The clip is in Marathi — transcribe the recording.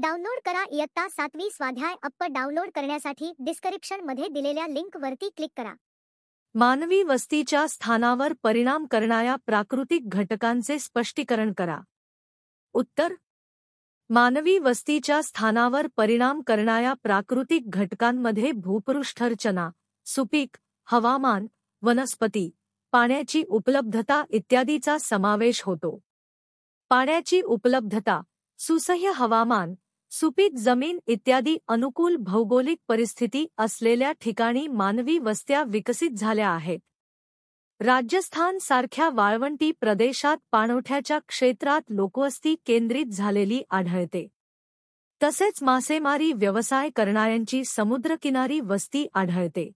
डाउनलोड करा इयत्ता सातवी स्वाध्याय अप्प डाउनलोड करण्यासाठी डिस्क्रिप्शन मध्ये दिलेल्या लिंक वरती क्लिक करा मानवी वस्तीच्या स्थानावर परिणाम करणाऱ्या प्राकृतिक घटकांचे स्पष्टीकरण करा उत्तर मानवी वस्तीच्या स्थानावर परिणाम करणाऱ्या प्राकृतिक घटकांमध्ये भूपृष्ठरचना सुपीक हवामान वनस्पती पाण्याची उपलब्धता इत्यादीचा समावेश होतो पाण्याची उपलब्धता सुसह्य हवामान सुपीक जमीन इत्यादी अनुकूल भौगोलिक परिस्थिती असलेल्या ठिकाणी मानवी वस्त्या विकसित झाल्या आहेत राजस्थान सारख्या वाळवंटी प्रदेशात पाणवठ्याच्या क्षेत्रात लोकवस्ती केंद्रित झालेली आढळते तसेच मासेमारी व्यवसाय करणाऱ्यांची समुद्रकिनारी वस्ती आढळते